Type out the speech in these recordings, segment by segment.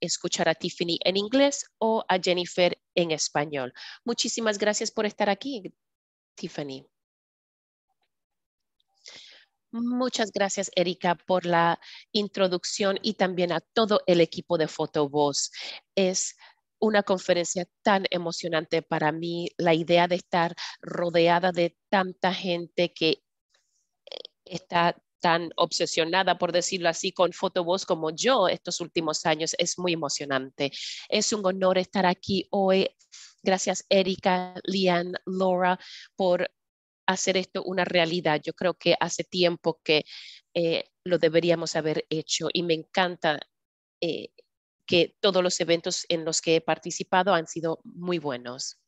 escuchar a Tiffany en inglés o a Jennifer en español. Muchísimas gracias por estar aquí, Tiffany. Muchas gracias, Erika, por la introducción y también a todo el equipo de Fotovoz. Es una conferencia tan emocionante para mí, la idea de estar rodeada de tanta gente que está tan obsesionada, por decirlo así, con Fotovoz como yo estos últimos años. Es muy emocionante. Es un honor estar aquí hoy. Gracias, Erika, Lian, Laura, por hacer esto una realidad. Yo creo que hace tiempo que eh, lo deberíamos haber hecho y me encanta eh, que todos los eventos en los que he participado han sido muy buenos.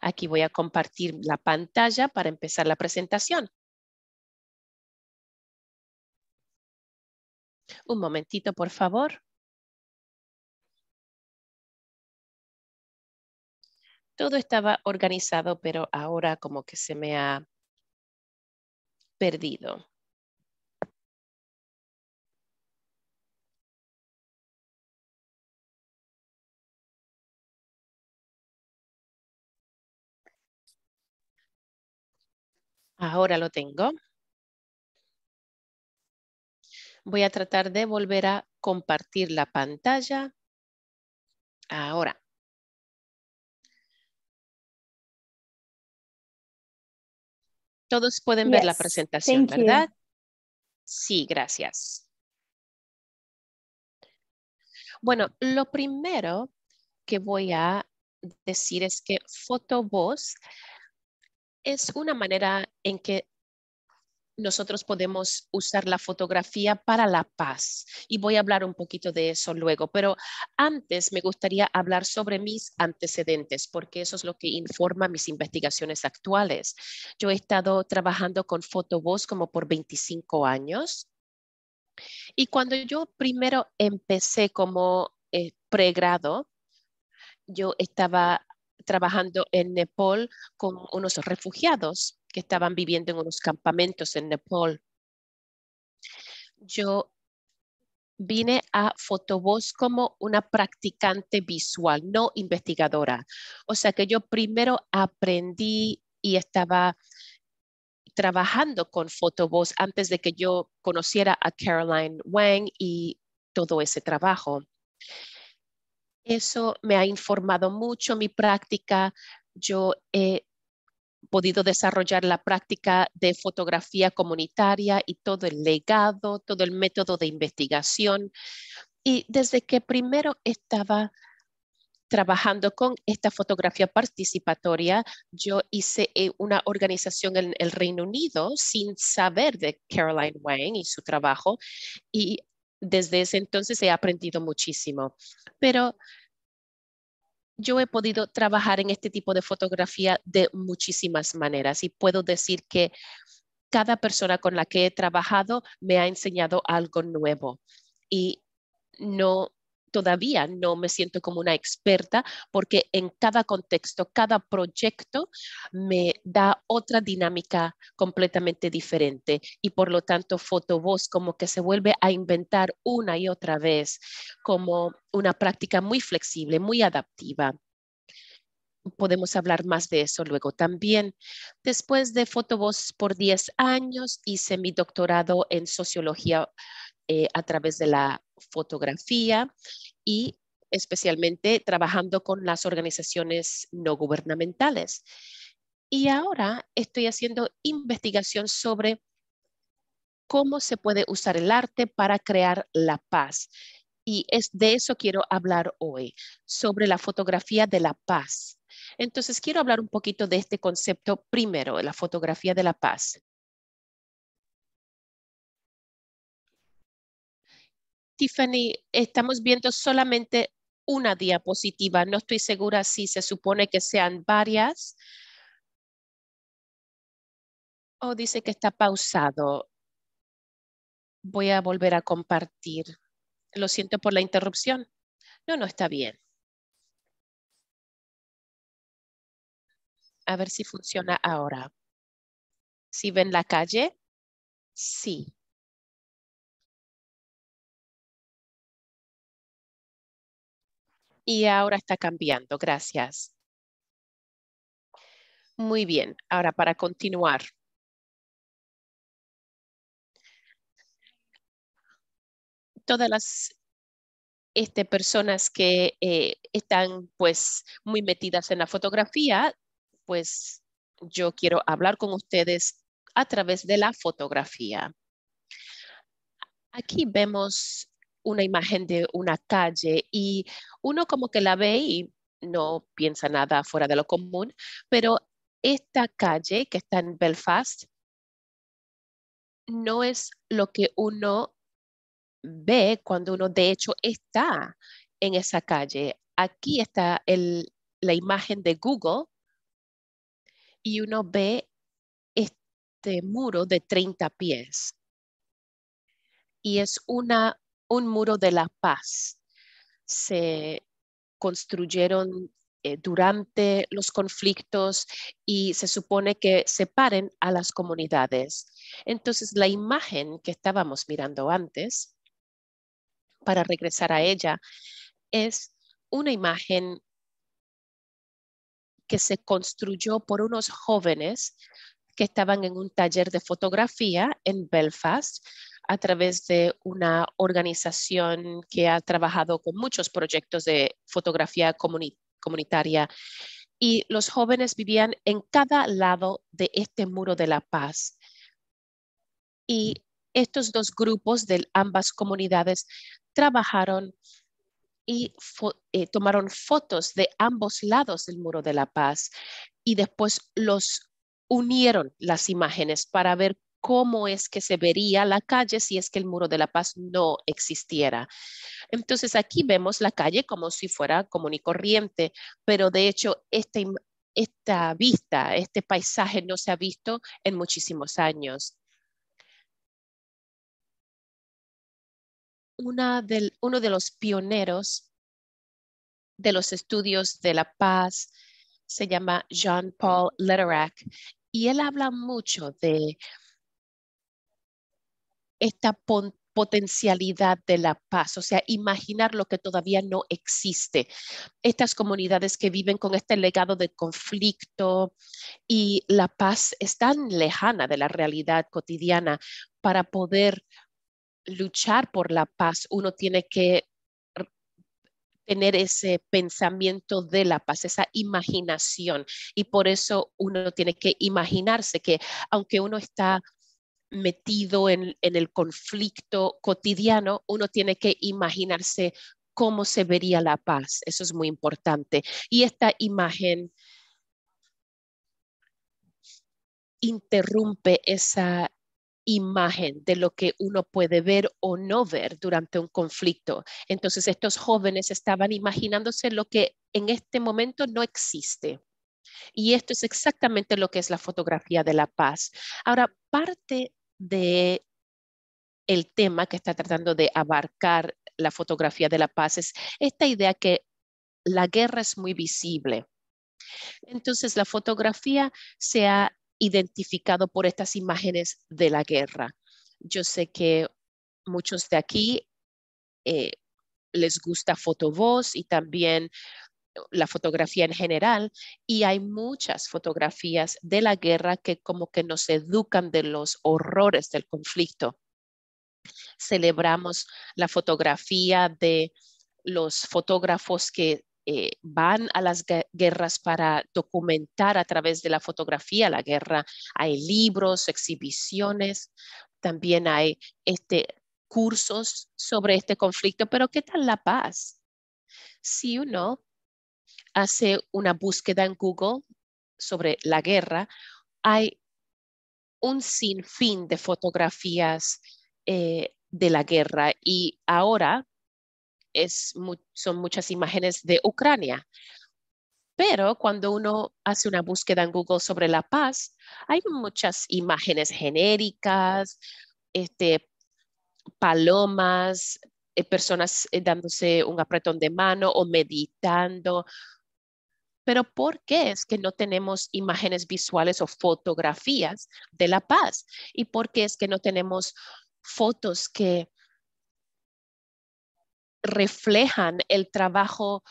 Aquí voy a compartir la pantalla para empezar la presentación. Un momentito, por favor. Todo estaba organizado, pero ahora como que se me ha perdido. Ahora lo tengo. Voy a tratar de volver a compartir la pantalla. Ahora. Todos pueden ver la presentación, ¿verdad? Sí, gracias. Bueno, lo primero que voy a decir es que Fotovoz es una manera en que nosotros podemos usar la fotografía para la paz. Y voy a hablar un poquito de eso luego, pero antes me gustaría hablar sobre mis antecedentes, porque eso es lo que informa mis investigaciones actuales. Yo he estado trabajando con fotobos como por 25 años. Y cuando yo primero empecé como eh, pregrado, yo estaba trabajando en Nepal con unos refugiados que estaban viviendo en unos campamentos en Nepal. Yo vine a Fotoboz como una practicante visual, no investigadora. O sea que yo primero aprendí y estaba trabajando con Fotoboz antes de que yo conociera a Caroline Wang y todo ese trabajo. Eso me ha informado mucho mi práctica. Yo he podido desarrollar la práctica de fotografía comunitaria y todo el legado, todo el método de investigación. Y desde que primero estaba trabajando con esta fotografía participatoria, yo hice eh, una organización en el Reino Unido sin saber de Caroline Wang y su trabajo y desde ese entonces he aprendido muchísimo. Pero yo he podido trabajar en este tipo de fotografía de muchísimas maneras y puedo decir que cada persona con la que he trabajado me ha enseñado algo nuevo y no todavía no me siento como una experta porque en cada contexto, cada proyecto me da otra dinámica completamente diferente y por lo tanto Fotovoz como que se vuelve a inventar una y otra vez como una práctica muy flexible, muy adaptiva podemos hablar más de eso luego también. Después de Fotovoz por 10 años, hice mi doctorado en sociología eh, a través de la fotografía y especialmente trabajando con las organizaciones no gubernamentales. Y ahora estoy haciendo investigación sobre cómo se puede usar el arte para crear la paz. Y es de eso quiero hablar hoy, sobre la fotografía de la paz. Entonces, quiero hablar un poquito de este concepto primero, la fotografía de la paz. Tiffany, estamos viendo solamente una diapositiva. No estoy segura si se supone que sean varias. O dice que está pausado. Voy a volver a compartir. Lo siento por la interrupción. No, no está bien. A ver si funciona ahora. ¿Si ¿Sí ven la calle? Sí. y ahora está cambiando. Gracias. Muy bien, ahora para continuar. Todas las este, personas que eh, están pues muy metidas en la fotografía, pues yo quiero hablar con ustedes a través de la fotografía. Aquí vemos una imagen de una calle y uno como que la ve y no piensa nada fuera de lo común, pero esta calle que está en Belfast no es lo que uno ve cuando uno de hecho está en esa calle. Aquí está la imagen de Google y uno ve este muro de 30 pies. Y es una un muro de la paz. Se construyeron eh, durante los conflictos y se supone que separen a las comunidades. Entonces, la imagen que estábamos mirando antes, para regresar a ella, es una imagen que se construyó por unos jóvenes que estaban en un taller de fotografía en Belfast a través de una organización que ha trabajado con muchos proyectos de fotografía comunitaria y los jóvenes vivían en cada lado de este muro de la paz. Y estos dos grupos de ambas comunidades trabajaron y eh, tomaron fotos de ambos lados del muro de la paz y después los unieron las imágenes para ver cómo es que se vería la calle si es que el muro de la paz no existiera. Entonces aquí vemos la calle como si fuera común y corriente, pero de hecho esta, esta vista, este paisaje no se ha visto en muchísimos años. uno de los pioneros de los estudios de la paz se llama Jean-Paul Lederach y él habla mucho de esta potencialidad de la paz, o sea, imaginar lo que todavía no existe. Estas comunidades que viven con este legado de conflicto y la paz es tan lejana de la realidad cotidiana para poder luchar por la paz, uno tiene que tener ese pensamiento de la paz, esa imaginación. Y por eso uno tiene que imaginarse que aunque uno está metido en, el conflicto cotidiano, uno tiene que imaginarse cómo se vería la paz. Eso es muy importante. Y esta imagen interrumpe esa imagen de lo que uno puede ver o no ver durante un conflicto. Entonces estos jóvenes estaban imaginándose lo que en este momento no existe. Y esto es exactamente lo que es la fotografía de la paz. Ahora, parte de el tema que está tratando de abarcar la fotografía de la paz es esta idea que la guerra es muy visible. Entonces la fotografía se ha identificado por estas imágenes de la guerra. Yo sé que muchos de aquí eh, les gusta Fotovoz y también la fotografía en general y hay muchas fotografías de la guerra que como que nos educan de los horrores del conflicto. Celebramos la fotografía de los fotógrafos que eh, van a las guerras para documentar a través de la fotografía la guerra. Hay libros, exhibiciones, también hay este, cursos sobre este conflicto, pero ¿qué tal la paz? si o no, hace una búsqueda en Google sobre la guerra, hay un sinfín de fotografías eh, de la guerra y ahora es son muchas imágenes de Ucrania. Pero cuando uno hace una búsqueda en Google sobre la paz, hay muchas imágenes genéricas, este, palomas, eh, personas eh, dándose un apretón de mano o meditando pero ¿por qué es que no tenemos imágenes visuales o fotografías de la paz? ¿Y por qué es que no tenemos fotos que reflejan el trabajo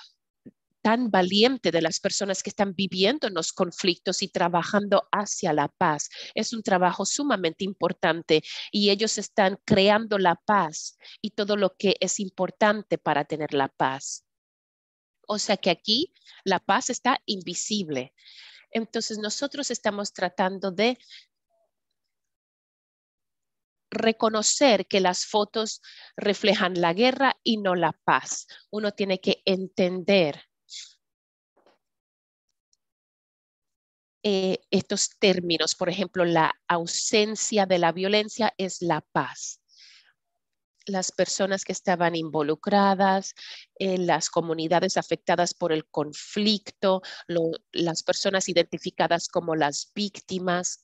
tan valiente de las personas que están viviendo en los conflictos y trabajando hacia la paz. Es un trabajo sumamente importante y ellos están creando la paz y todo lo que es importante para tener la paz. O sea que aquí la paz está invisible. Entonces nosotros estamos tratando de reconocer que las fotos reflejan la guerra y no la paz. Uno tiene que entender eh, estos términos. Por ejemplo, la ausencia de la violencia es la paz las personas que estaban involucradas, eh, las comunidades afectadas por el conflicto, las personas identificadas como las víctimas.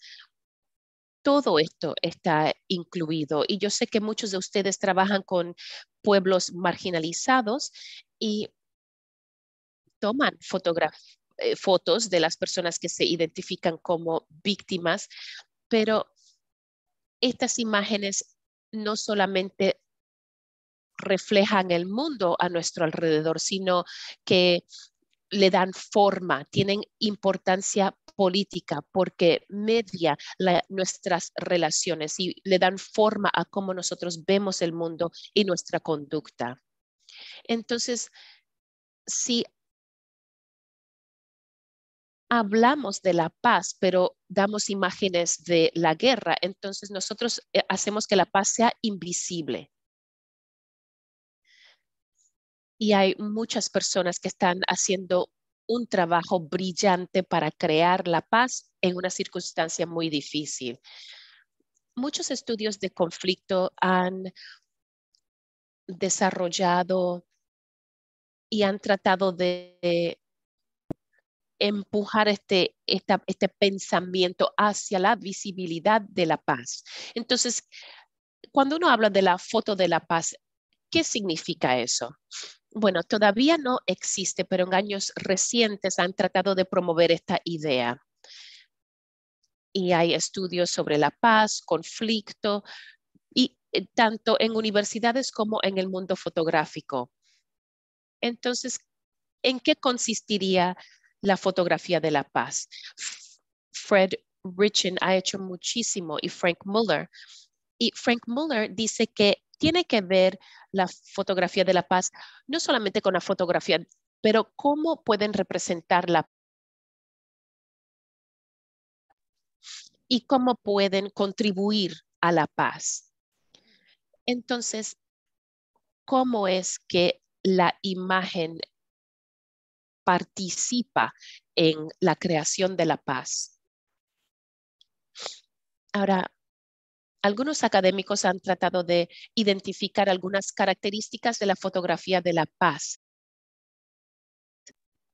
Todo esto está incluido y yo sé que muchos de ustedes trabajan con pueblos marginalizados y toman eh, fotos de las personas que se identifican como víctimas, pero estas imágenes no solamente reflejan el mundo a nuestro alrededor, sino que le dan forma, tienen importancia política porque media nuestras relaciones y le dan forma a cómo nosotros vemos el mundo y nuestra conducta. Entonces, si hablamos de la paz, pero damos imágenes de la guerra, entonces nosotros eh, hacemos que la paz sea invisible y hay muchas personas que están haciendo un trabajo brillante para crear la paz en una circunstancia muy difícil. Muchos estudios de conflicto han desarrollado y han tratado de empujar este, este pensamiento hacia la visibilidad de la paz. Entonces, cuando uno habla de la foto de la paz, ¿qué significa eso? bueno, todavía no existe, pero en años recientes han tratado de promover esta idea. Y hay estudios sobre la paz, conflicto, y eh, tanto en universidades como en el mundo fotográfico. Entonces, ¿en qué consistiría la fotografía de la paz? Fred Richin ha hecho muchísimo y Frank Muller. Y Frank Muller dice que tiene que ver la fotografía de la paz, no solamente con la fotografía, pero cómo pueden representar la y cómo pueden contribuir a la paz. Entonces, ¿cómo es que la imagen participa en la creación de la paz? Ahora, algunos académicos han tratado de identificar algunas características de la fotografía de la paz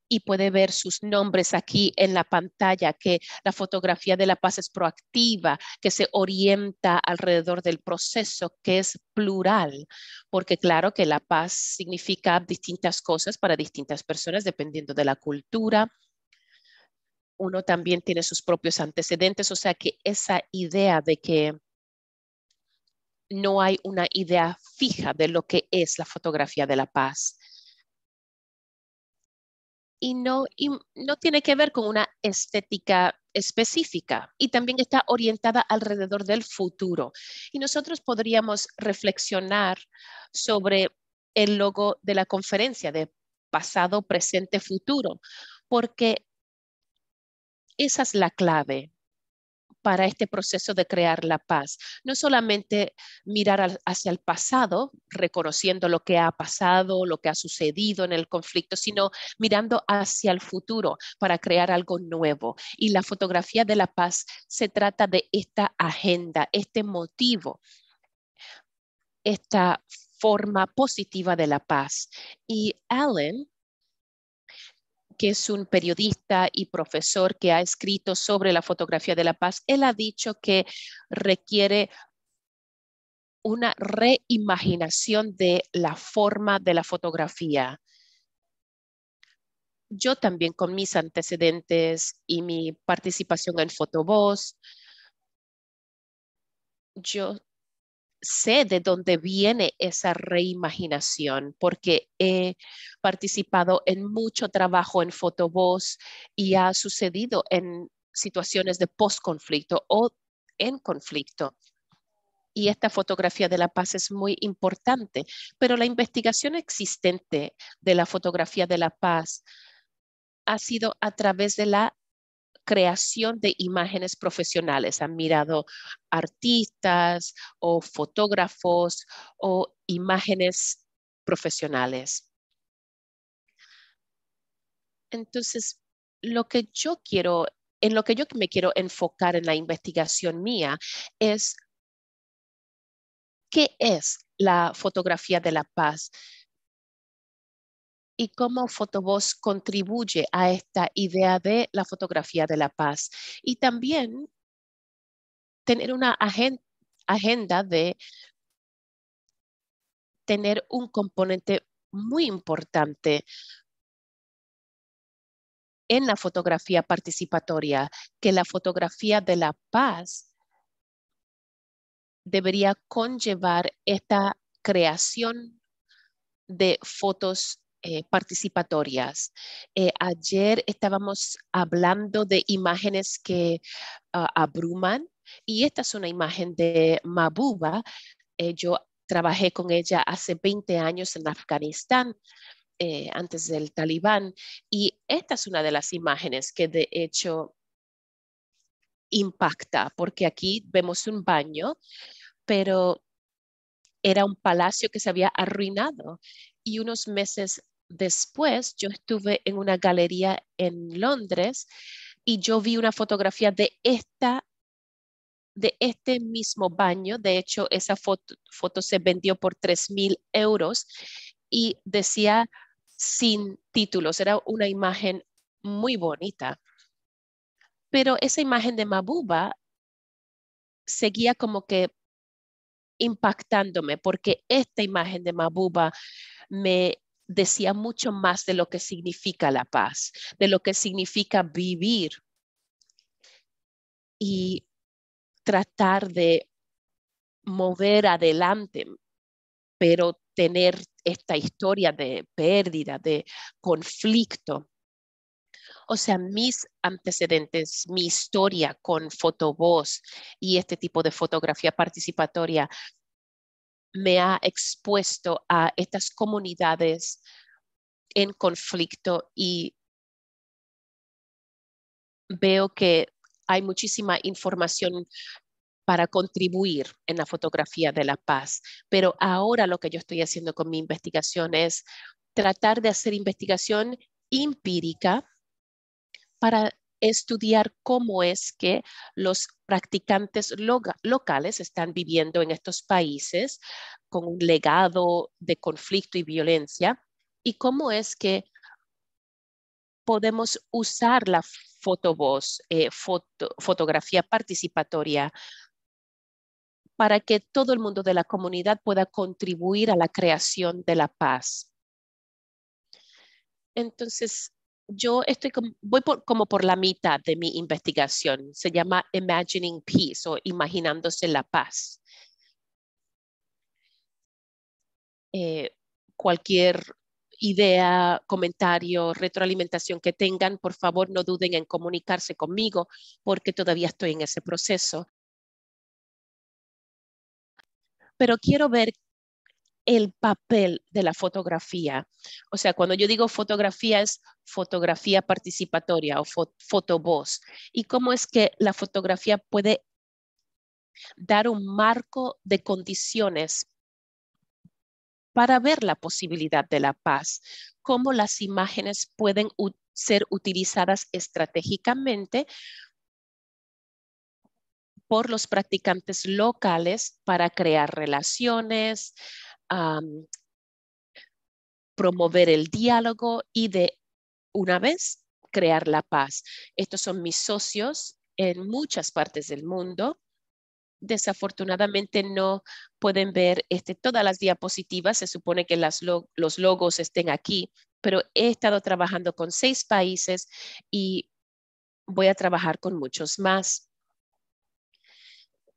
y puede ver sus nombres aquí en la pantalla, que la fotografía de la paz es proactiva, que se orienta alrededor del proceso, que es plural, porque claro que la paz significa distintas cosas para distintas personas dependiendo de la cultura. Uno también tiene sus propios antecedentes, o sea que esa idea de que no hay una idea fija de lo que es la fotografía de la paz. Y no, no tiene que ver con una estética específica y también está orientada alrededor del futuro. Y nosotros podríamos reflexionar sobre el logo de la conferencia de pasado, presente, futuro, porque esa es la clave para este proceso de crear la paz. No solamente mirar hacia el pasado, reconociendo lo que ha pasado, lo que ha sucedido en el conflicto, sino mirando hacia el futuro para crear algo nuevo. Y la fotografía de la paz se trata de esta agenda, este motivo, esta forma positiva de la paz. Y Allen que es un periodista y profesor que ha escrito sobre la fotografía de la paz, él ha dicho que requiere una reimaginación de la forma de la fotografía. Yo también con mis antecedentes y mi participación en Fotoboz, yo sé de dónde viene esa reimaginación, porque he participado en mucho trabajo en Fotovoz y ha sucedido en situaciones de post-conflicto o en conflicto. Y esta fotografía de la paz es muy importante, pero la investigación existente de la fotografía de la paz ha sido a través de la creación de imágenes profesionales. Han mirado artistas o fotógrafos o imágenes profesionales. Entonces, lo que yo quiero, en lo que yo me quiero enfocar en la investigación mía es qué es la fotografía de la paz y cómo Fotovoz contribuye a esta idea de la fotografía de la paz. Y también tener una agenda de tener un componente muy importante en la fotografía participatoria, que la fotografía de la paz debería conllevar esta creación de fotos eh, participatorias. Eh, ayer estábamos hablando de imágenes que ah, abruman y esta es una imagen de Mabuba. Eh, yo trabajé con ella hace 20 años en Afganistán. antes del talibán y esta es una de las imágenes que de hecho impacta porque aquí vemos un baño pero era un palacio que se había arruinado y unos meses después yo estuve en una galería en Londres y yo vi una fotografía de esta de este mismo baño. De hecho, esa foto, foto se vendió por 3.000 euros y decía sin títulos. Era una imagen muy bonita. Pero esa imagen de Mabuba seguía como que impactándome porque esta imagen de Mabuba me decía mucho más de lo que significa la paz, de lo que significa vivir y tratar de mover adelante, pero tener esta historia de pérdida, de conflicto. O sea, mis antecedentes, mi historia con fotovoz y este tipo de fotografía participatoria me ha expuesto a estas comunidades en conflicto y veo que hay muchísima información para contribuir en la fotografía de la paz. Pero ahora lo que yo estoy haciendo con mi investigación es tratar de hacer investigación empírica para estudiar cómo es que los practicantes locales están viviendo en estos países con un legado de conflicto y violencia y cómo es que podemos usar la fotovoz, eh, fotografía participatoria para que todo el mundo de la comunidad pueda contribuir a la creación de la paz. Entonces, yo estoy voy como por la mitad de mi investigación. Se llama Imagining Peace o Imaginándose la Paz. Eh, cualquier idea, comentario, retroalimentación que tengan, por favor no duden en comunicarse conmigo porque todavía estoy en ese proceso. Pero quiero ver el papel de la fotografía. O sea, cuando yo digo fotografía es fotografía participatoria o foto ¿Y cómo es que la fotografía puede dar un marco de condiciones para ver la posibilidad de la paz? ¿Cómo las imágenes pueden ser utilizadas estratégicamente por los practicantes locales para crear relaciones, promover el diálogo y de una vez crear la paz. Estos son mis socios en muchas partes del mundo. Desafortunadamente no pueden ver este, todas las diapositivas. Se supone que las los logos estén aquí, pero he estado trabajando con seis países y voy a trabajar con muchos más.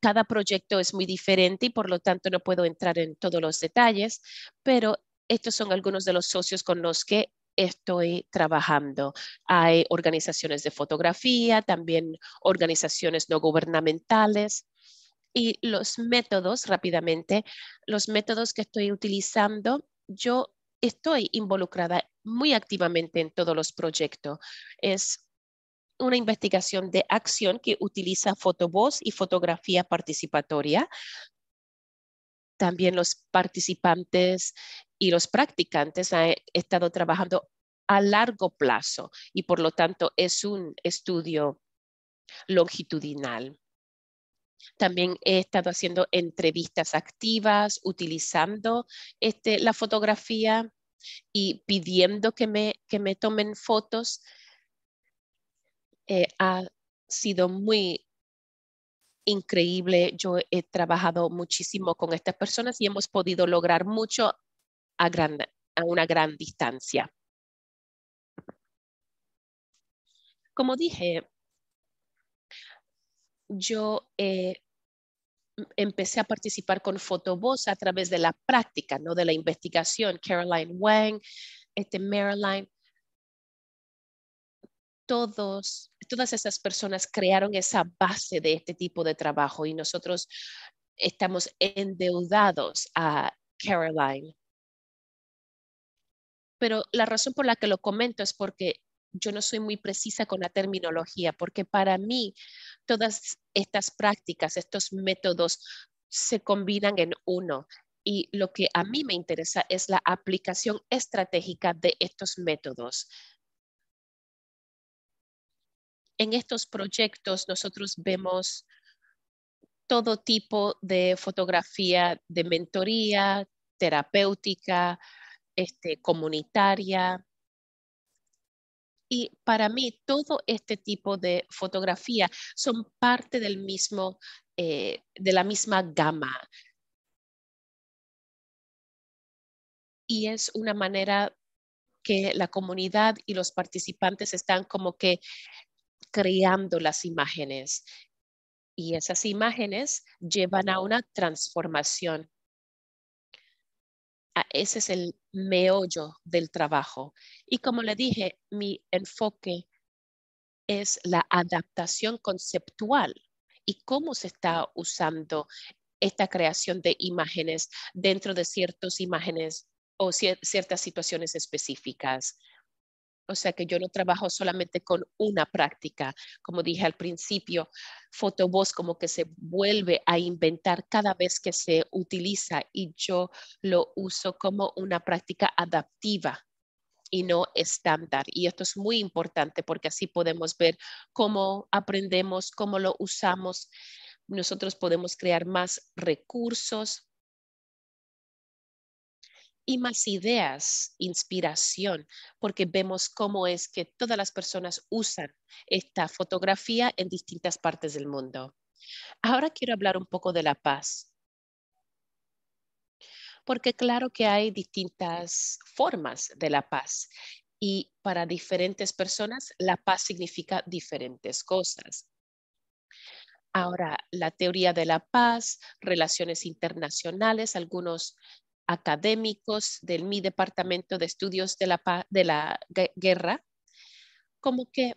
Cada proyecto es muy diferente y por lo tanto no puedo entrar en todos los detalles, pero estos son algunos de los socios con los que estoy trabajando. Hay organizaciones de fotografía, también organizaciones no gubernamentales y los métodos, rápidamente, los métodos que estoy utilizando, yo estoy involucrada muy activamente en todos los proyectos. Es una investigación de acción que utiliza fotovoz y fotografía participatoria. También los participantes y los practicantes han estado trabajando a largo plazo y por lo tanto es un estudio longitudinal. También he estado haciendo entrevistas activas utilizando este, la fotografía y pidiendo que me, que me tomen fotos eh, ha sido muy increíble. Yo he trabajado muchísimo con estas personas y hemos podido lograr mucho a, una gran distancia. Como dije, yo eh, empecé a participar con fotobos a través de la práctica, no de la investigación. Caroline Wang, este Marilyn, todos todas esas personas crearon esa base de este tipo de trabajo y nosotros estamos endeudados a Caroline. Pero la razón por la que lo comento es porque yo no soy muy precisa con la terminología, porque para mí todas estas prácticas, estos métodos se combinan en uno. Y lo que a mí me interesa es la aplicación estratégica de estos métodos en estos proyectos nosotros vemos todo tipo de fotografía de mentoría, terapéutica, este, comunitaria. Y para mí todo este tipo de fotografía son parte del mismo, eh, de la misma gama. Y es una manera que la comunidad y los participantes están como que creando las imágenes y esas imágenes llevan a una transformación. Ah, ese es el meollo del trabajo. Y como le dije, mi enfoque es la adaptación conceptual y cómo se está usando esta creación de imágenes dentro de ciertas imágenes o ciertas situaciones específicas. O sea que yo no trabajo solamente con una práctica. Como dije al principio, fotovoz como que se vuelve a inventar cada vez que se utiliza y yo lo uso como una práctica adaptiva y no estándar. Y esto es muy importante porque así podemos ver cómo aprendemos, cómo lo usamos. Nosotros podemos crear más recursos y más ideas, inspiración, porque vemos cómo es que todas las personas usan esta fotografía en distintas partes del mundo. Ahora quiero hablar un poco de la paz, porque claro que hay distintas formas de la paz y para diferentes personas la paz significa diferentes cosas. Ahora, la teoría de la paz, relaciones internacionales, algunos académicos de mi departamento de estudios de la, de la guerra, como que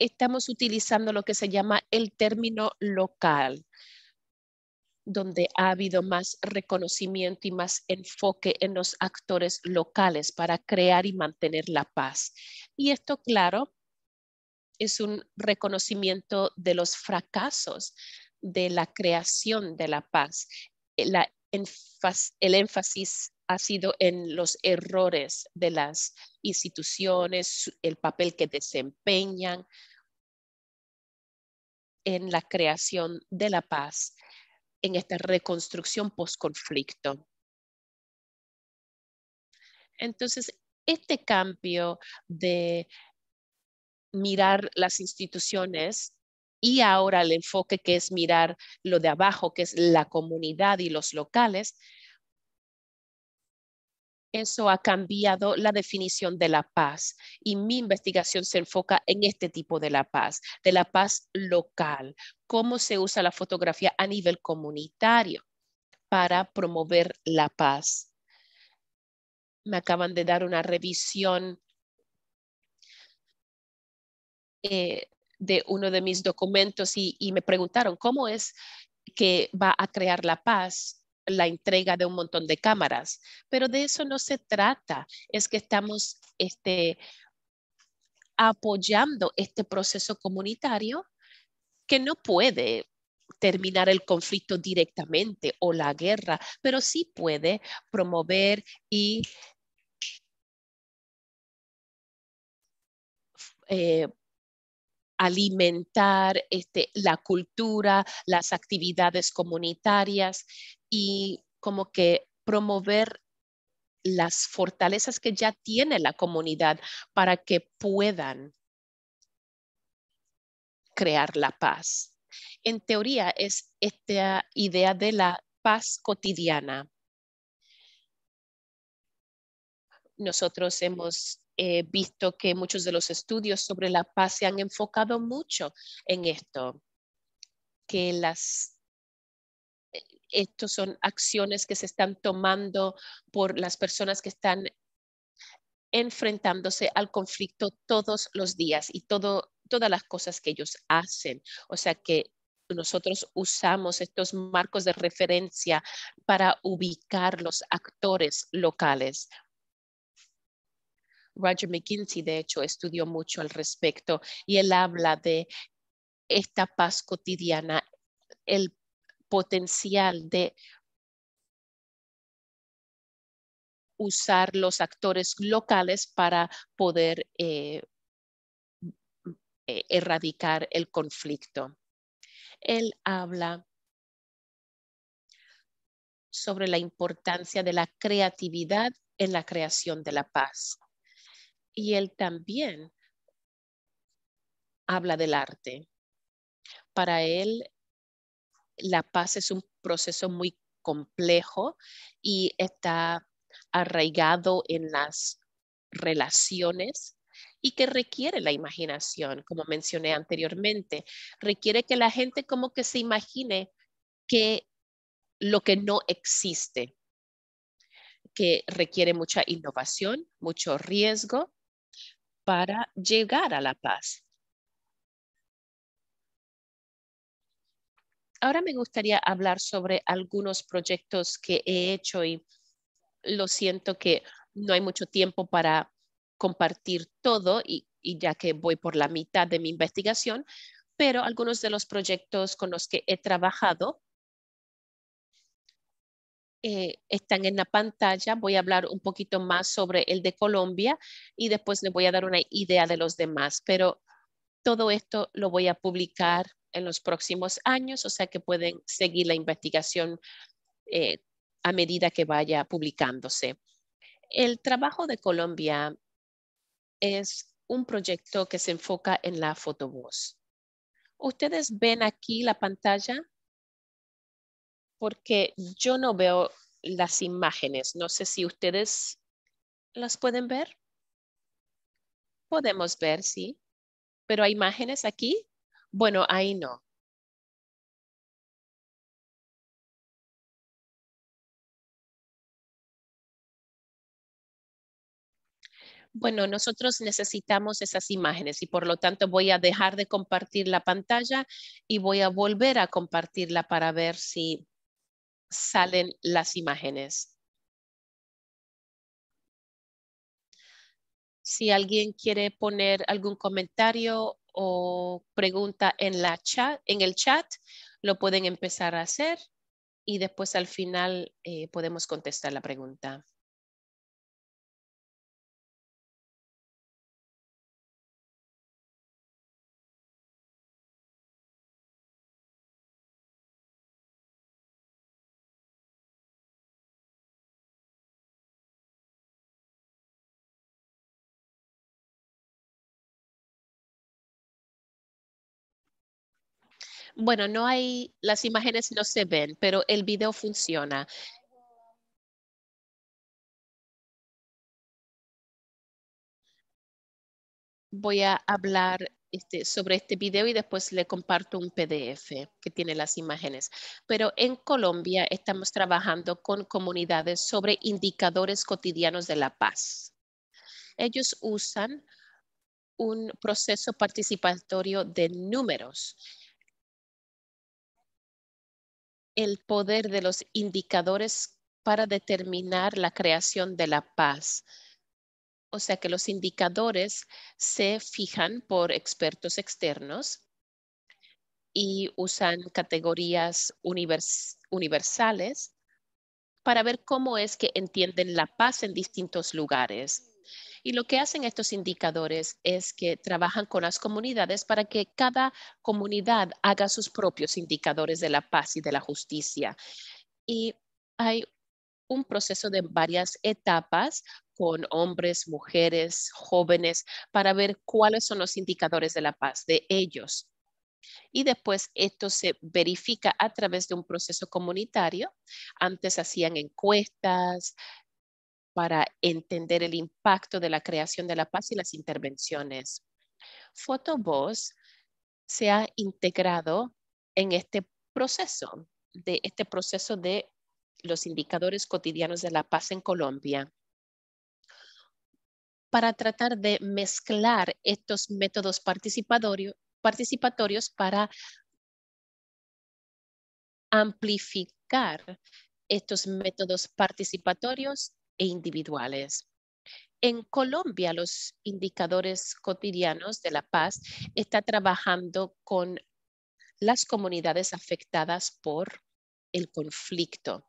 estamos utilizando lo que se llama el término local, donde ha habido más reconocimiento y más enfoque en los actores locales para crear y mantener la paz. Y esto, claro, es un reconocimiento de los fracasos de la creación de la paz. Eh, el énfasis ha sido en los errores de las instituciones, el papel que desempeñan en la creación de la paz, en esta reconstrucción post-conflicto. Entonces, este cambio de mirar las instituciones y ahora el enfoque que es mirar lo de abajo, que es la comunidad y los locales, eso ha cambiado la definición de la paz y mi investigación se enfoca en este tipo de la paz, de la paz local, cómo se usa la fotografía a nivel comunitario para promover la paz. Me acaban de dar una revisión eh, de uno de mis documentos y, me preguntaron, ¿cómo es que va a crear la paz la entrega de un montón de cámaras, pero de eso no se trata, es que estamos este, apoyando este proceso comunitario que no puede terminar el conflicto directamente o la guerra, pero sí puede promover y eh, alimentar este, la cultura, las actividades comunitarias y como que promover las fortalezas que ya tiene la comunidad para que puedan crear la paz. En teoría es esta idea de la paz cotidiana nosotros hemos eh, visto que muchos de los estudios sobre la paz se han enfocado mucho en esto, que las eh, estos son acciones que se están tomando por las personas que están enfrentándose al conflicto todos los días y todo, todas las cosas que ellos hacen. O sea que nosotros usamos estos marcos de referencia para ubicar los actores locales Roger McKinsey, de hecho, estudió mucho al respecto y él habla de esta paz cotidiana, el potencial de usar los actores locales para poder eh, e-, erradicar el conflicto. Él habla sobre la importancia de la creatividad en la creación de la paz. Y él también habla del arte. Para él, la paz es un proceso muy complejo y está arraigado en las relaciones y que requiere la imaginación, como mencioné anteriormente. Requiere que la gente como que se imagine que lo que no existe, que requiere mucha innovación, mucho riesgo para llegar a la paz. Ahora me gustaría hablar sobre algunos proyectos que he hecho y lo siento que no hay mucho tiempo para compartir todo y, ya que voy por la mitad de mi investigación, pero algunos de los proyectos con los que he trabajado eh, están en la pantalla. Voy a hablar un poquito más sobre el de Colombia y después les voy a dar una idea de los demás. Pero todo esto lo voy a publicar en los próximos años, o sea que pueden seguir la investigación eh, a medida que vaya publicándose. El trabajo de Colombia es un proyecto que se enfoca en la fotovoz. Ustedes ven aquí la pantalla porque yo no veo las imágenes. No sé si ustedes las pueden ver. Podemos ver, sí. Pero hay imágenes aquí. Bueno, ahí no. bueno, nosotros necesitamos esas imágenes y por lo tanto voy a dejar de compartir la pantalla y voy a volver a compartirla para ver si salen las imágenes. Si alguien quiere poner algún comentario o pregunta en, la chat, en el chat, lo pueden empezar a hacer y después al final eh, podemos contestar la pregunta. Bueno, no hay, las imágenes no se ven, pero el video funciona. Voy a hablar este, sobre este video y después le comparto un PDF que tiene las imágenes. Pero en Colombia estamos trabajando con comunidades sobre indicadores cotidianos de la paz. Ellos usan un proceso participatorio de números el poder de los indicadores para determinar la creación de la paz. O sea que los indicadores se fijan por expertos externos y usan categorías universales para ver cómo es que entienden la paz en distintos lugares. Y lo que hacen estos indicadores es que trabajan con las comunidades para que cada comunidad haga sus propios indicadores de la paz y de la justicia. Y hay un proceso de varias etapas con hombres, mujeres, jóvenes, para ver cuáles son los indicadores de la paz de ellos. Y después esto se verifica a través de un proceso comunitario. Antes hacían encuestas, para entender el impacto de la creación de la paz y las intervenciones. Fotovoz se ha integrado en este proceso, de este proceso de los indicadores cotidianos de la paz en Colombia para tratar de mezclar estos métodos participatorios para amplificar estos métodos participatorios e individuales. En Colombia, los indicadores cotidianos de la paz está trabajando con las comunidades afectadas por el conflicto,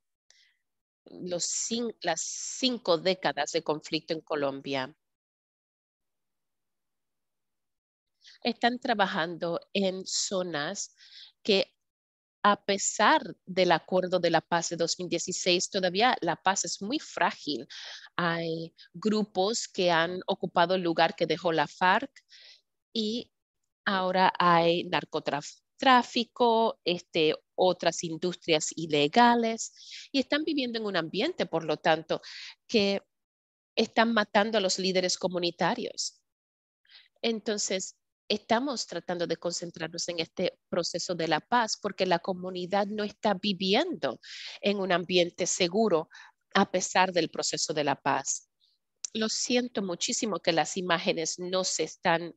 las cinco décadas de conflicto en Colombia. Están trabajando en zonas que a pesar del acuerdo de la paz de 2016, todavía la paz es muy frágil. Hay grupos que han ocupado el lugar que dejó la FARC y ahora hay narcotráfico, este, otras industrias ilegales y están viviendo en un ambiente, por lo tanto, que están matando a los líderes comunitarios. Entonces, estamos tratando de concentrarnos en este proceso de la paz porque la comunidad no está viviendo en un ambiente seguro a pesar del proceso de la paz. Lo siento muchísimo que las imágenes no se están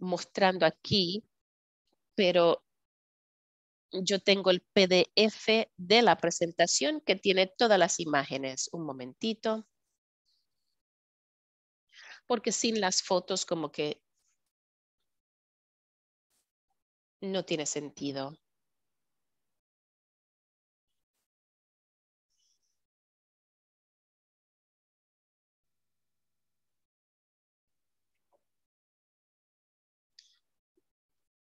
mostrando aquí, pero yo tengo el PDF de la presentación que tiene todas las imágenes. Un momentito. Porque sin las fotos como que no tiene sentido.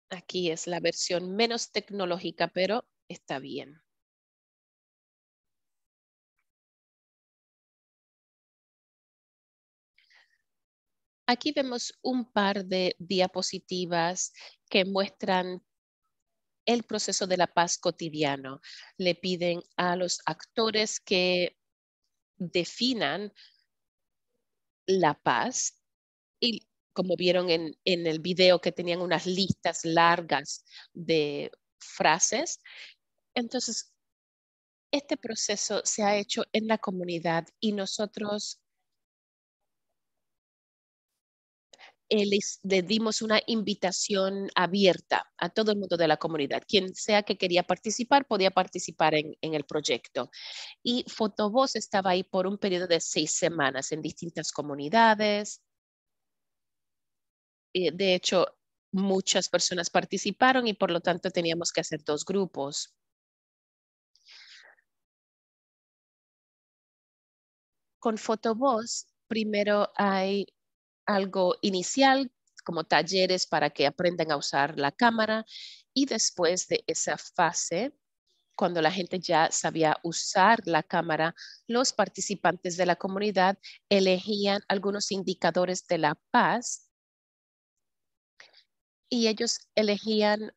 Aquí es la versión menos tecnológica, pero está bien. Aquí vemos un par de diapositivas que muestran el proceso de la paz cotidiano. Le piden a los actores que definan la paz y como vieron en, el video que tenían unas listas largas de frases. Entonces, este proceso se ha hecho en la comunidad y nosotros eh, les, dimos una invitación abierta a todo el mundo de la comunidad. Quien sea que quería participar, podía participar en, el proyecto. Y Fotovoz estaba ahí por un periodo de seis semanas en distintas comunidades. Eh, de hecho, muchas personas participaron y por lo tanto teníamos que hacer dos grupos. Con Fotovoz, primero hay algo inicial como talleres para que aprendan a usar la cámara y después de esa fase, cuando la gente ya sabía usar la cámara, los participantes de la comunidad elegían algunos indicadores de la paz y ellos elegían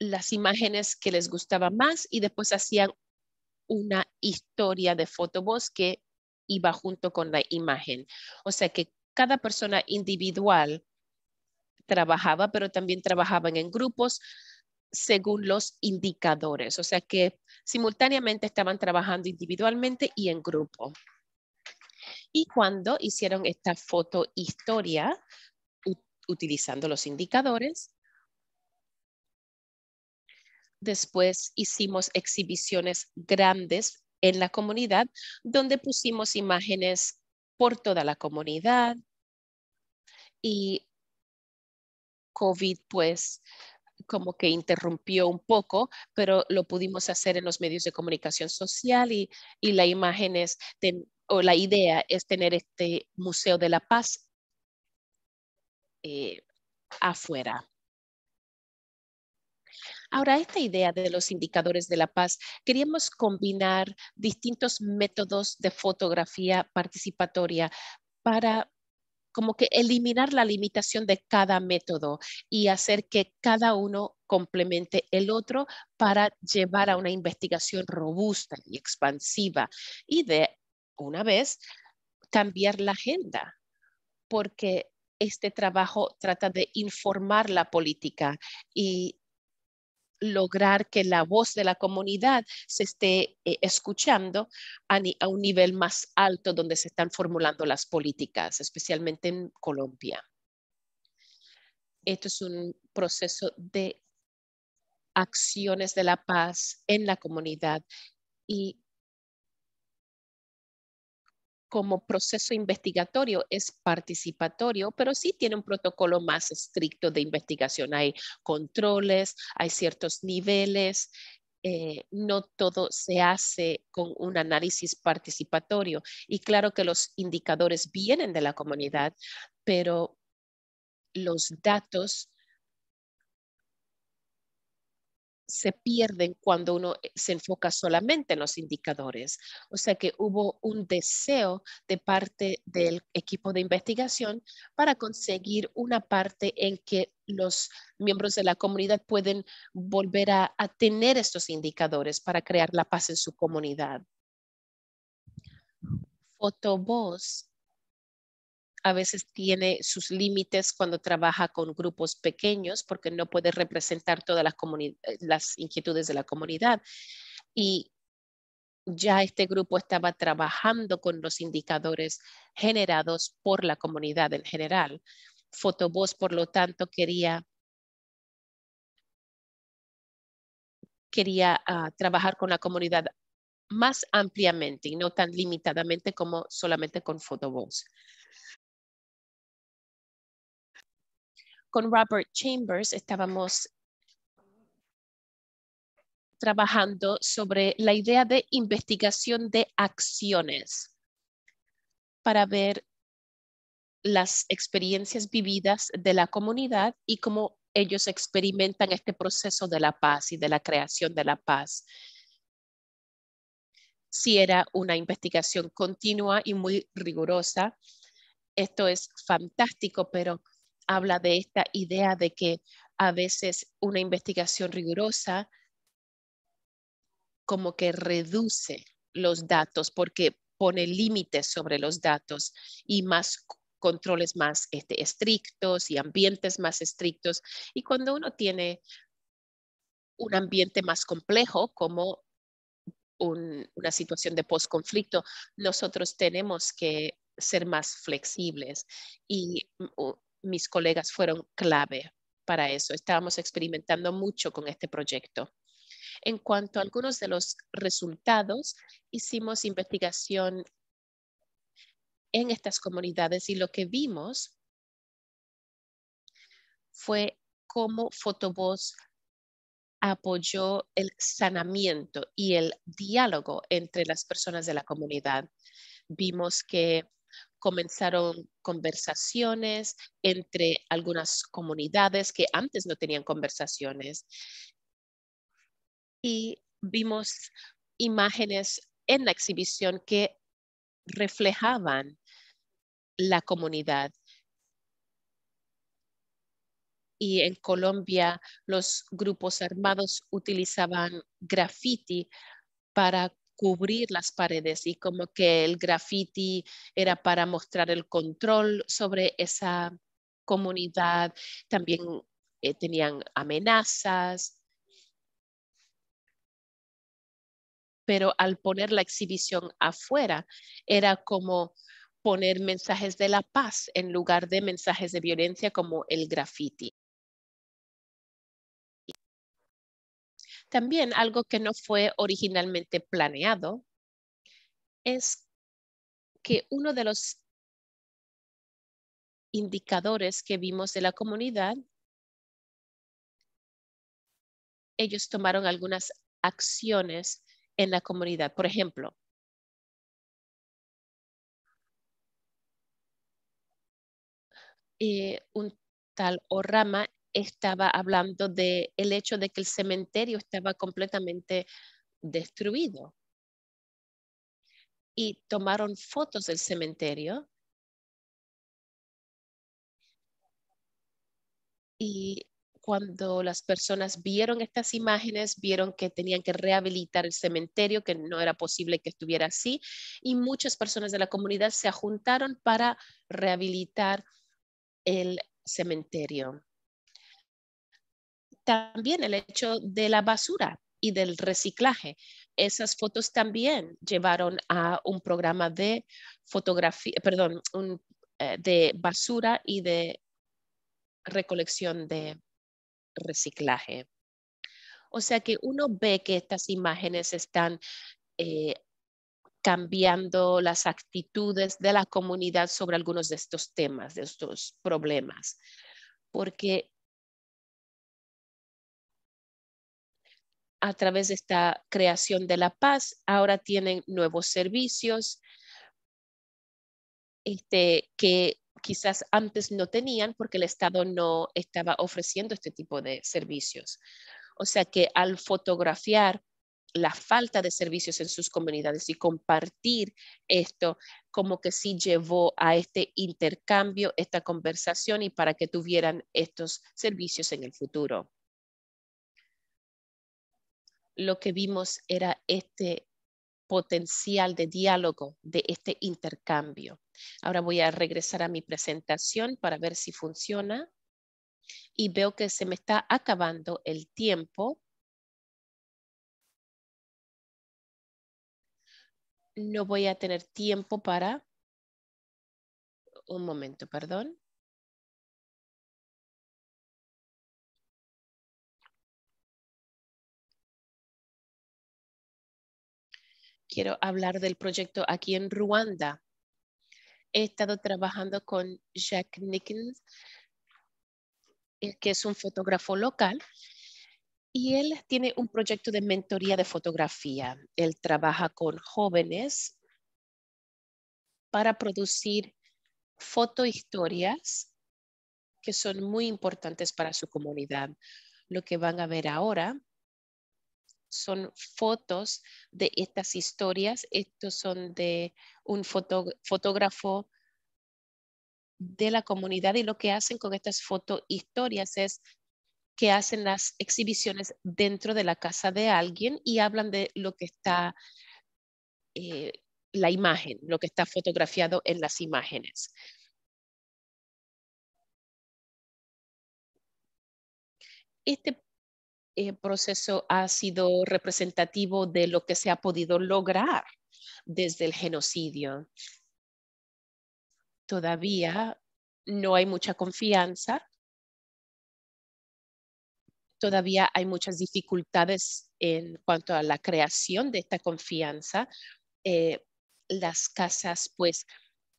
las imágenes que les gustaba más y después hacían una historia de fotobosque iba junto con la imagen. O sea que cada persona individual trabajaba, pero también trabajaban en grupos según los indicadores. O sea que simultáneamente estaban trabajando individualmente y en grupo. Y cuando hicieron esta foto historia, utilizando los indicadores, después hicimos exhibiciones grandes en la comunidad, donde pusimos imágenes por toda la comunidad y COVID pues como que interrumpió un poco, pero lo pudimos hacer en los medios de comunicación social y, y la imagen es, o la idea es tener este Museo de la Paz eh, afuera. Ahora, esta idea de los indicadores de la paz, queríamos combinar distintos métodos de fotografía participatoria para como que eliminar la limitación de cada método y hacer que cada uno complemente el otro para llevar a una investigación robusta y expansiva y de una vez cambiar la agenda, porque este trabajo trata de informar la política y lograr que la voz de la comunidad se esté eh, escuchando a, un nivel más alto donde se están formulando las políticas, especialmente en Colombia. Esto es un proceso de acciones de la paz en la comunidad y como proceso investigatorio es participatorio, pero sí tiene un protocolo más estricto de investigación. Hay controles, hay ciertos niveles. Eh, no todo se hace con un análisis participatorio. Y claro que los indicadores vienen de la comunidad, pero los datos se pierden cuando uno eh, se enfoca solamente en los indicadores. O sea que hubo un deseo de parte del equipo de investigación para conseguir una parte en que los miembros de la comunidad pueden volver a, tener estos indicadores para crear la paz en su comunidad a veces tiene sus límites cuando trabaja con grupos pequeños porque no puede representar todas eh, las, inquietudes de la comunidad. Y ya este grupo estaba trabajando con los indicadores generados por la comunidad en general. Fotobos, por lo tanto, quería quería ah, trabajar con la comunidad más ampliamente y no tan limitadamente como solamente con Fotobos. con Robert Chambers estábamos trabajando sobre la idea de investigación de acciones para ver las experiencias vividas de la comunidad y cómo ellos experimentan este proceso de la paz y de la creación de la paz. Si era una investigación continua y muy rigurosa, esto es fantástico, pero habla de esta idea de que a veces una investigación rigurosa como que reduce los datos porque pone límites sobre los datos y más controles más este, estrictos y ambientes más estrictos. Y cuando uno tiene un ambiente más complejo como una situación de conflicto nosotros tenemos que ser más flexibles. Y mm, mis colegas fueron clave para eso. Estábamos experimentando mucho con este proyecto. En cuanto a algunos de los resultados, hicimos investigación en estas comunidades y lo que vimos fue cómo Fotovoz apoyó el sanamiento y el diálogo entre las personas de la comunidad. Vimos que comenzaron conversaciones entre algunas comunidades que antes no tenían conversaciones. Y vimos imágenes en la exhibición que reflejaban la comunidad. Y en Colombia los grupos armados utilizaban graffiti para cubrir las paredes y como que el graffiti era para mostrar el control sobre esa comunidad. También eh, tenían amenazas. Pero al poner la exhibición afuera, era como poner mensajes de la paz en lugar de mensajes de violencia como el graffiti. También algo que no fue originalmente planeado es que uno de los indicadores que vimos de la comunidad, ellos tomaron algunas acciones en la comunidad. Por ejemplo, eh, un tal Orama estaba hablando de el hecho de que el cementerio estaba completamente destruido. Y tomaron fotos del cementerio. Y cuando las personas vieron estas imágenes, vieron que tenían que rehabilitar el cementerio, que no era posible que estuviera así, y muchas personas de la comunidad se juntaron para rehabilitar el cementerio también el hecho de la basura y del reciclaje. Esas fotos también llevaron a un programa de fotografía, perdón, eh, de basura y de recolección de reciclaje. O sea que uno ve que estas imágenes están eh, cambiando las actitudes de la comunidad sobre algunos de estos temas, de estos problemas, porque a través de esta creación de la paz, ahora tienen nuevos servicios este, que quizás antes no tenían porque el Estado no estaba ofreciendo este tipo de servicios. O sea que al fotografiar la falta de servicios en sus comunidades y compartir esto como que sí llevó a este intercambio, esta conversación y para que tuvieran estos servicios en el futuro lo que vimos era este potencial de diálogo de este intercambio. Ahora voy a regresar a mi presentación para ver si funciona. Y veo que se me está acabando el tiempo. No voy a tener tiempo para... Un momento, perdón. quiero hablar del proyecto aquí en Ruanda. He estado trabajando con Jack Nickens, eh, que es un fotógrafo local, y él tiene un proyecto de mentoría de fotografía. Él trabaja con jóvenes para producir fotohistorias que son muy importantes para su comunidad. Lo que van a ver ahora son fotos de estas historias. Estos son de un fotógrafo de la comunidad y lo que hacen con estas foto historias es que hacen las exhibiciones dentro de la casa de alguien y hablan de lo que está eh, la imagen, lo que está fotografiado en las imágenes. Este el eh, proceso ha sido representativo de lo que se ha podido lograr desde el genocidio. Todavía no hay mucha confianza. Todavía hay muchas dificultades en cuanto a la creación de esta confianza. Eh, las casas, pues,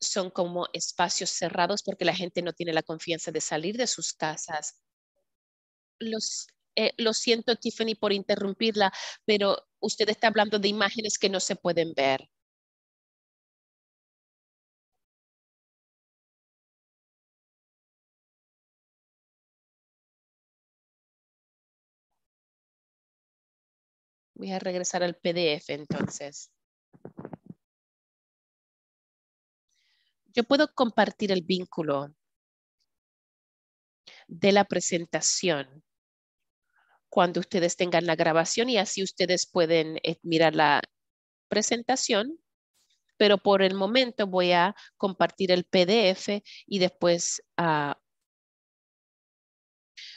son como espacios cerrados porque la gente no tiene la confianza de salir de sus casas. Los eh, lo siento Tiffany por interrumpirla, pero usted está hablando de imágenes que no se pueden ver. Voy a regresar al PDF entonces. Yo puedo compartir el vínculo de la presentación cuando ustedes tengan la grabación y así ustedes pueden eh, mirar la presentación. Pero por el momento voy a compartir el PDF y después ah,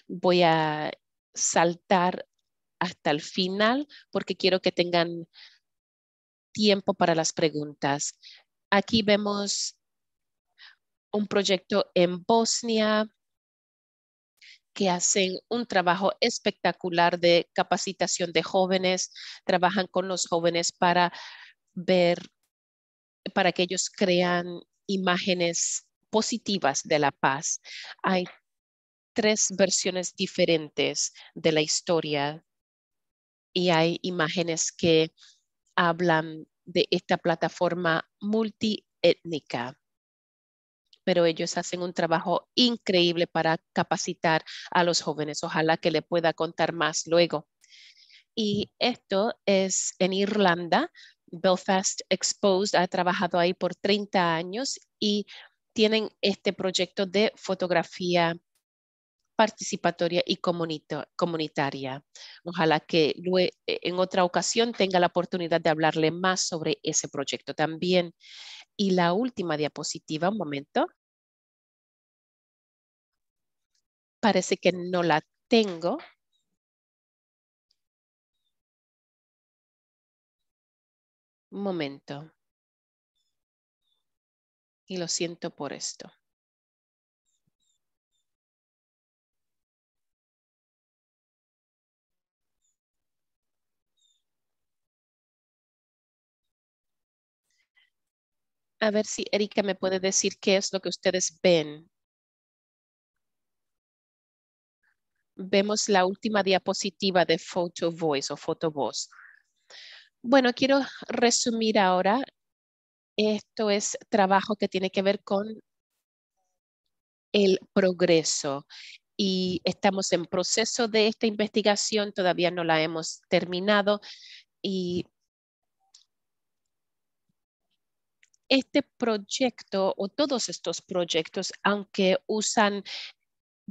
voy a saltar hasta el final porque quiero que tengan tiempo para las preguntas. Aquí vemos un proyecto en Bosnia que hacen un trabajo espectacular de capacitación de jóvenes, trabajan con los jóvenes para ver, para que ellos crean imágenes positivas de la paz. Hay tres versiones diferentes de la historia y hay imágenes que hablan de esta plataforma multietnica pero ellos hacen un trabajo increíble para capacitar a los jóvenes. Ojalá que le pueda contar más luego. Y esto es en Irlanda. Belfast Exposed ha trabajado ahí por 30 años y tienen este proyecto de fotografía participatoria y comunitaria. Ojalá que e-, en otra ocasión tenga la oportunidad de hablarle más sobre ese proyecto también. Y la última diapositiva, un momento. Parece que no la tengo. Un momento. Y lo siento por esto. A ver si Erika me puede decir qué es lo que ustedes ven. vemos la última diapositiva de Photo Voice o Photo Voz. Bueno, quiero resumir ahora. Esto es trabajo que tiene que ver con el progreso y estamos en proceso de esta investigación, todavía no la hemos terminado y este proyecto o todos estos proyectos, aunque usan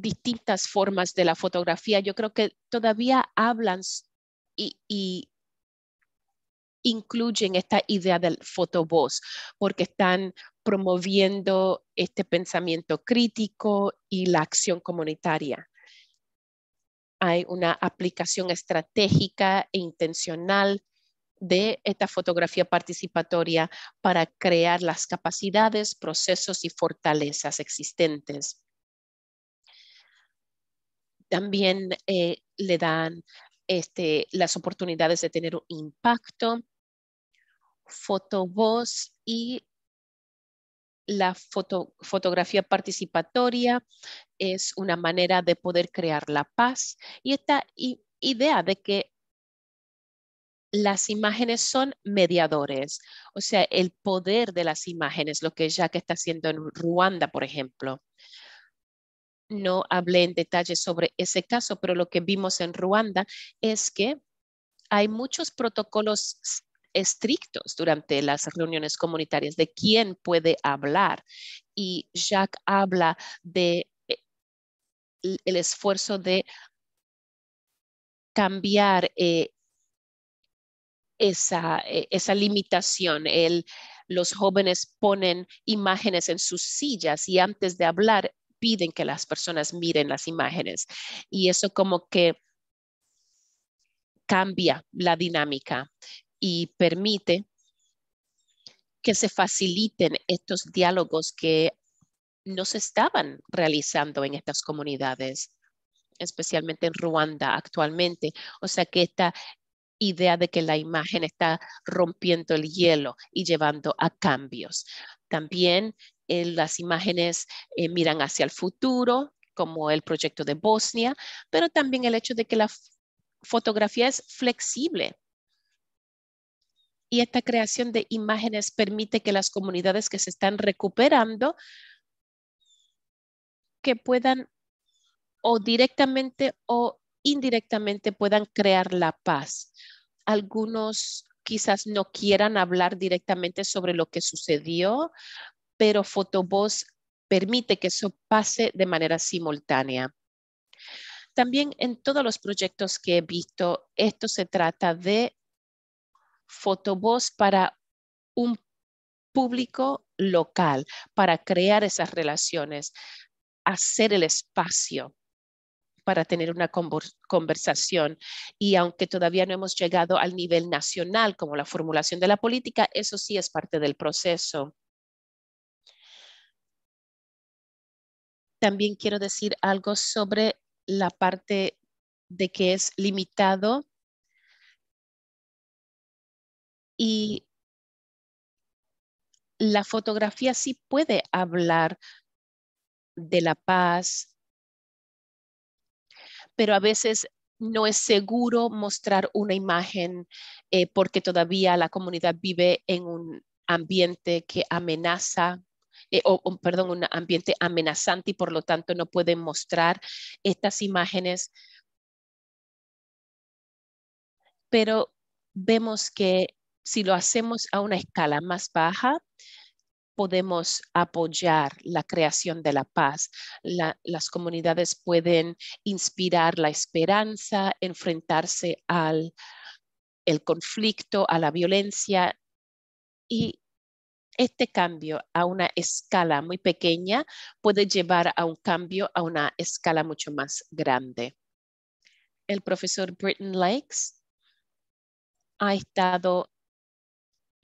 distintas formas de la fotografía. Yo creo que todavía hablan y, incluyen esta idea del fotovoz, porque están promoviendo este pensamiento crítico y la acción comunitaria. Hay una aplicación estratégica e intencional de esta fotografía participatoria para crear las capacidades, procesos y fortalezas existentes. También eh, le dan este, las oportunidades de tener un impacto, fotovoz y la foto, fotografía participatoria es una manera de poder crear la paz y esta idea de que las imágenes son mediadores, o sea, el poder de las imágenes, lo que Jack está haciendo en Ruanda, por ejemplo no hablé en detalle sobre ese caso, pero lo que vimos en Ruanda es que hay muchos protocolos estrictos durante las reuniones comunitarias de quién puede hablar. Y Jacques habla de eh, el esfuerzo de cambiar eh, eh, esa, limitación. los jóvenes ponen imágenes en sus sillas y antes de hablar piden que las personas miren las imágenes. Y eso como que cambia la dinámica y permite que se faciliten estos diálogos que no se estaban realizando en estas comunidades, especialmente en Ruanda actualmente. O sea que esta idea de que la imagen está rompiendo el hielo y llevando a cambios. También eh, las imágenes eh, miran hacia el futuro, como el proyecto de Bosnia, pero también el hecho de que la fotografía es flexible. Y esta creación de imágenes permite que las comunidades que se están recuperando que puedan o directamente o indirectamente puedan crear la paz. Algunos quizás no quieran hablar directamente sobre lo que sucedió, pero Fotoboz permite que eso pase de manera simultánea. También en todos los proyectos que he visto, esto se trata de Fotoboz para un público local, para crear esas relaciones, hacer el espacio para tener una conversación. Y aunque todavía no hemos llegado al nivel nacional como la formulación de la política, eso sí es parte del proceso. También quiero decir algo sobre la parte de que es limitado y la fotografía sí puede hablar de la paz, pero a veces no es seguro mostrar una imagen eh, porque todavía la comunidad vive en un ambiente que amenaza eh, perdón, un ambiente amenazante y por lo tanto no pueden mostrar estas imágenes. Pero vemos que si lo hacemos a una escala más baja, podemos apoyar la creación de la paz. las comunidades pueden inspirar la esperanza, enfrentarse al conflicto, a la violencia y este cambio a una escala muy pequeña puede llevar a un cambio a una escala mucho más grande. El profesor Britton Lakes ha estado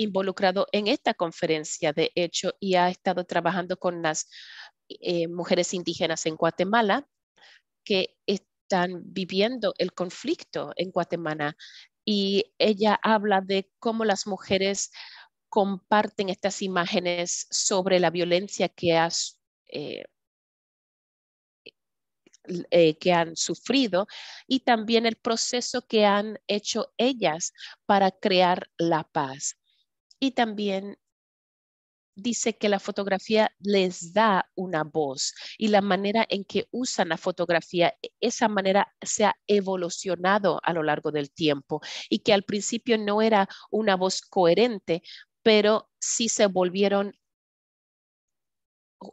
involucrado en esta conferencia, de hecho, y ha estado trabajando con las eh, mujeres indígenas en Guatemala que están viviendo el conflicto en Guatemala. Y ella habla de cómo las mujeres comparten estas imágenes sobre la violencia que, has, eh, eh, que han sufrido y también el proceso que han hecho ellas para crear la paz. Y también dice que la fotografía les da una voz y la manera en que usan la fotografía, e, esa manera se ha evolucionado a lo largo del tiempo y que al principio no era una voz coherente, pero sí se volvieron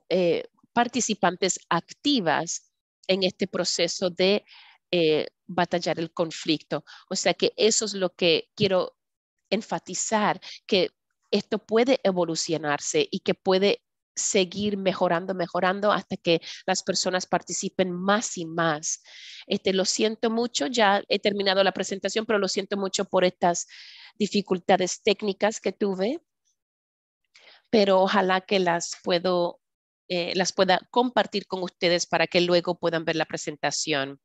eh, participantes activas en este proceso de eh, batallar el conflicto. O sea que eso es lo que quiero enfatizar, que esto puede evolucionarse y que puede seguir mejorando, mejorando hasta que las personas participen más y más. Este, lo siento mucho, ya he terminado la presentación, pero lo siento mucho por estas dificultades técnicas que tuve, pero ojalá que las puedo eh, las pueda compartir con ustedes para que luego puedan ver la presentación.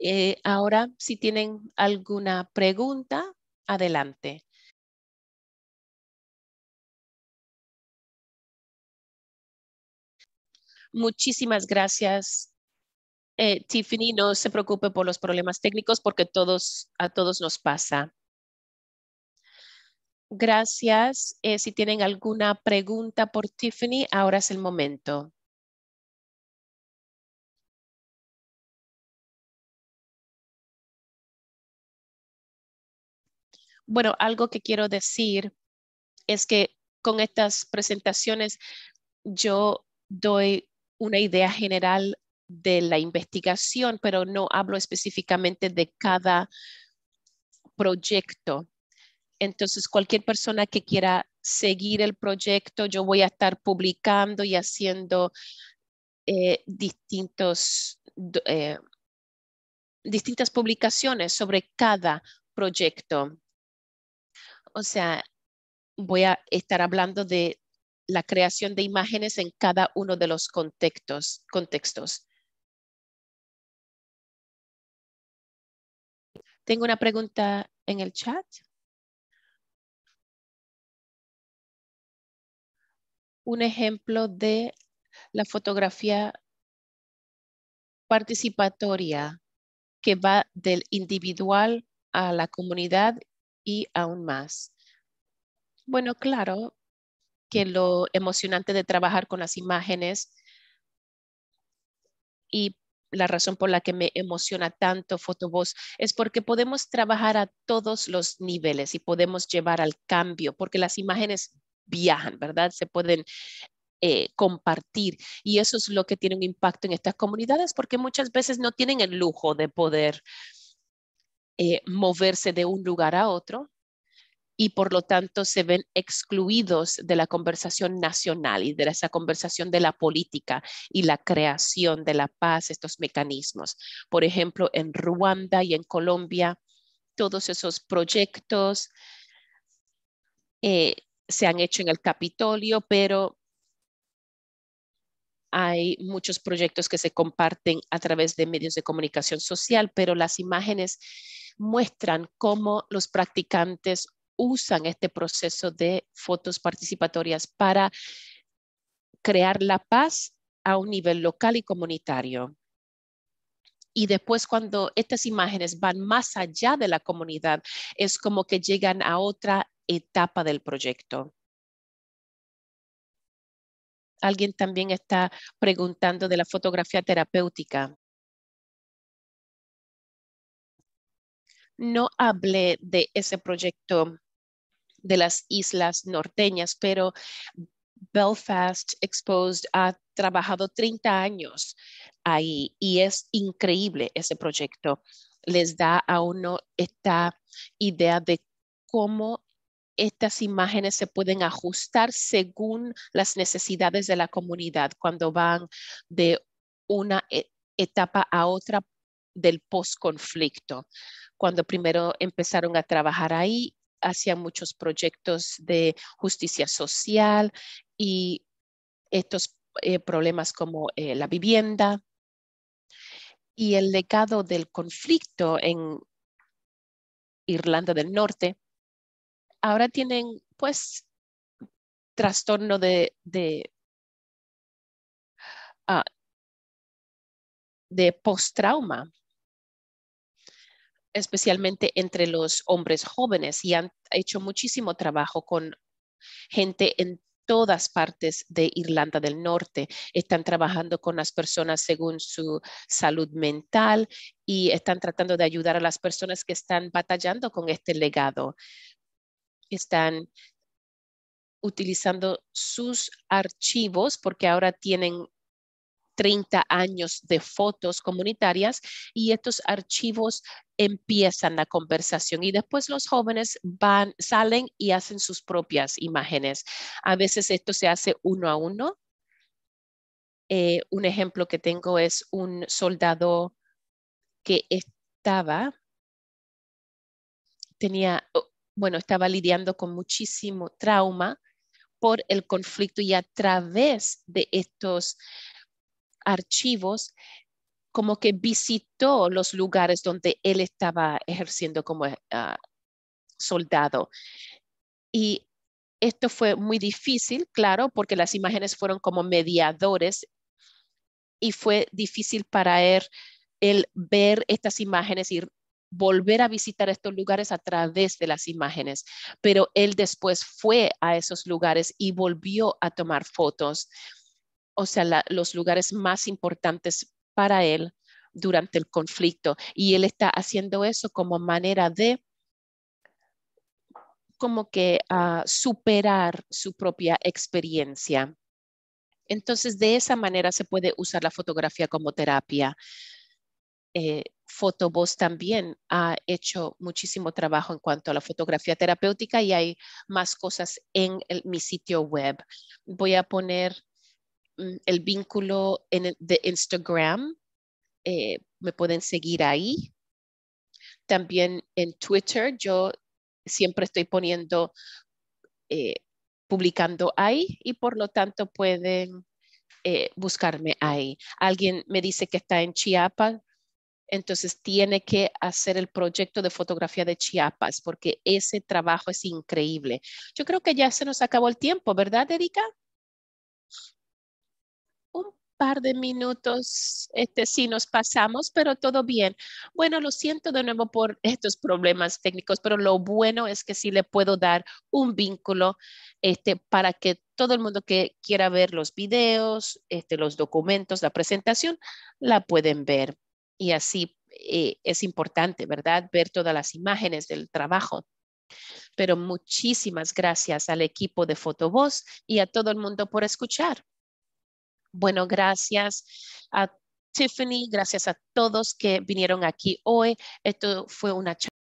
Eh, ahora, si tienen alguna pregunta, adelante. Muchísimas gracias, eh, Tiffany. No se preocupe por los problemas técnicos porque a todos nos pasa. Gracias. Eh, si tienen alguna pregunta por Tiffany, ahora es el momento. Bueno, algo que quiero decir es que con estas presentaciones yo doy una idea general de la investigación, pero no hablo específicamente de cada proyecto. Entonces, cualquier persona que quiera seguir el proyecto, yo voy a estar publicando y haciendo eh, distintos, eh, distintas publicaciones sobre cada proyecto. O sea, voy a estar hablando de la creación de imágenes en cada uno de los contextos. contextos. Tengo una pregunta en el chat. un ejemplo de la fotografía participatoria que va del individual a la comunidad y aún más. Bueno, claro que lo emocionante de trabajar con las imágenes y la razón por la que me emociona tanto Fotoboz es porque podemos trabajar a todos los niveles y podemos llevar al cambio, porque las imágenes viajan, ¿verdad? Se pueden eh, compartir. Y eso es lo que tiene un impacto en estas comunidades porque muchas veces no tienen el lujo de poder eh, moverse de un lugar a otro y por lo tanto se ven excluidos de la conversación nacional y de esa conversación de la política y la creación de la paz, estos mecanismos. Por ejemplo, en Ruanda y en Colombia, todos esos proyectos eh, se han hecho en el Capitolio, pero hay muchos proyectos que se comparten a través de medios de comunicación social, pero las imágenes muestran cómo los practicantes usan este proceso de fotos participatorias para crear la paz a un nivel local y comunitario. Y después cuando estas imágenes van más allá de la comunidad, es como que llegan a otra etapa del proyecto. Alguien también está preguntando de la fotografía terapéutica. No hablé de ese proyecto de las islas norteñas, pero Belfast Exposed ha trabajado 30 años ahí y es increíble ese proyecto. Les da a uno esta idea de cómo estas imágenes se pueden ajustar según las necesidades de la comunidad cuando van de una e, etapa a otra del post-conflicto. Cuando primero empezaron a trabajar ahí, hacían muchos proyectos de justicia social y estos eh, problemas como eh, la vivienda. Y el legado del conflicto en Irlanda del Norte ahora tienen pues trastorno de, de, ah, de post-trauma, especialmente entre los hombres jóvenes y han hecho muchísimo trabajo con gente en todas partes de Irlanda del Norte. Están trabajando con las personas según su salud mental y están tratando de ayudar a las personas que están batallando con este legado están utilizando sus archivos porque ahora tienen 30 años de fotos comunitarias y estos archivos empiezan la conversación y después los jóvenes van, salen y hacen sus propias imágenes. A veces esto se hace uno a uno. Eh, un ejemplo que tengo es un soldado que estaba, tenía, bueno, estaba lidiando con muchísimo trauma por el conflicto y a través de estos archivos, como que visitó los lugares donde él estaba ejerciendo como eh, ah, soldado. Y esto fue muy difícil, claro, porque las imágenes fueron como mediadores y fue difícil para él, él ver estas imágenes y volver a visitar estos lugares a través de las imágenes. Pero él después fue a esos lugares y volvió a tomar fotos, o sea, los lugares más importantes para él durante el conflicto. Y él está haciendo eso como manera de como que ah, superar su propia experiencia. Entonces, de esa manera se puede usar la fotografía como terapia. Eh, Fotoboss también ha hecho muchísimo trabajo en cuanto a la fotografía terapéutica y hay más cosas en mi sitio web. Voy a poner mm, el vínculo en el, de Instagram. Eh, me pueden seguir ahí. También en Twitter yo siempre estoy poniendo, eh, publicando ahí y por lo tanto pueden eh, buscarme ahí. Alguien me dice que está en Chiapas, entonces tiene que hacer el proyecto de fotografía de Chiapas, porque ese trabajo es increíble. Yo creo que ya se nos acabó el tiempo, ¿verdad, Erika? Un par de minutos, este sí nos pasamos, pero todo bien. Bueno, lo siento de nuevo por estos problemas técnicos, pero lo bueno es que sí le puedo dar un vínculo este, para que todo el mundo que quiera ver los videos, este, los documentos, la presentación, la pueden ver. Y así eh, es importante, ¿verdad? Ver todas las imágenes del trabajo. Pero muchísimas gracias al equipo de Fotovoz y a todo el mundo por escuchar. Bueno, gracias a Tiffany, gracias a todos que vinieron aquí hoy. Esto fue una charla.